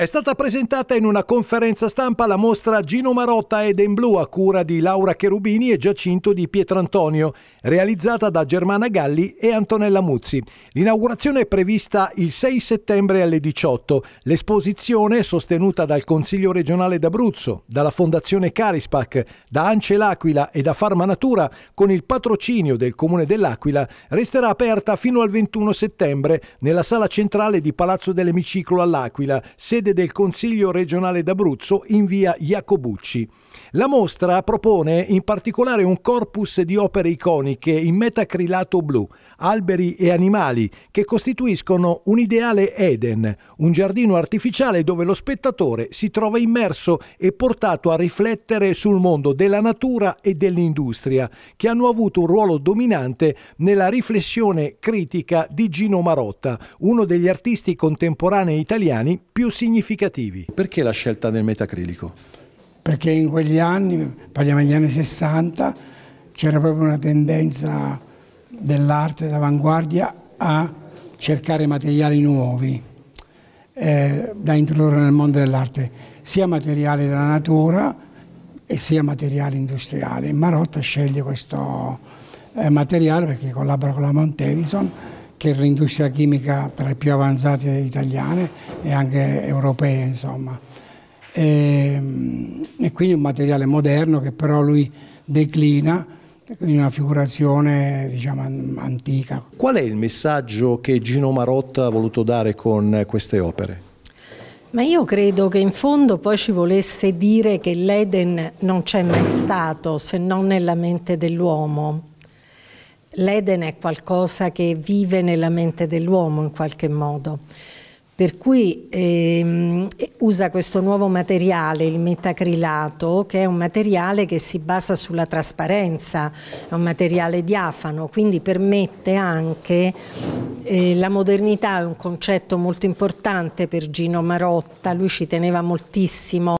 È stata presentata in una conferenza stampa la mostra Gino Marotta Eden Blu a cura di Laura Cherubini e Giacinto di Pietrantonio, realizzata da Germana Galli e Antonella Muzzi. L'inaugurazione è prevista il 6 settembre alle 18. L'esposizione, sostenuta dal Consiglio regionale d'Abruzzo, dalla Fondazione Carispac, da Ance L'Aquila e da Farma Natura, con il patrocinio del Comune dell'Aquila, resterà aperta fino al 21 settembre nella sala centrale di Palazzo dell'Emiciclo all'Aquila, sede sede del Consiglio regionale d'Abruzzo in via Iacobucci. La mostra propone in particolare un corpus di opere iconiche in metacrilato blu, alberi e animali, che costituiscono un ideale Eden, un giardino artificiale dove lo spettatore si trova immerso e portato a riflettere sul mondo della natura e dell'industria, che hanno avuto un ruolo dominante nella riflessione critica di Gino Marotta, uno degli artisti contemporanei italiani più significativi. Perché la scelta del metacrilico? perché in quegli anni, parliamo degli anni 60, c'era proprio una tendenza dell'arte d'avanguardia a cercare materiali nuovi eh, da introdurre nel mondo dell'arte, sia materiali della natura e sia materiali industriali. Marotta sceglie questo eh, materiale perché collabora con la Mount Edison, che è l'industria chimica tra le più avanzate italiane e anche europee, insomma. E, ehm, e quindi un materiale moderno che però lui declina in una figurazione diciamo, antica. Qual è il messaggio che Gino Marotta ha voluto dare con queste opere? Ma io credo che in fondo poi ci volesse dire che l'Eden non c'è mai stato se non nella mente dell'uomo. L'Eden è qualcosa che vive nella mente dell'uomo in qualche modo per cui ehm, usa questo nuovo materiale, il metacrilato, che è un materiale che si basa sulla trasparenza, è un materiale diafano, quindi permette anche eh, la modernità, è un concetto molto importante per Gino Marotta, lui ci teneva moltissimo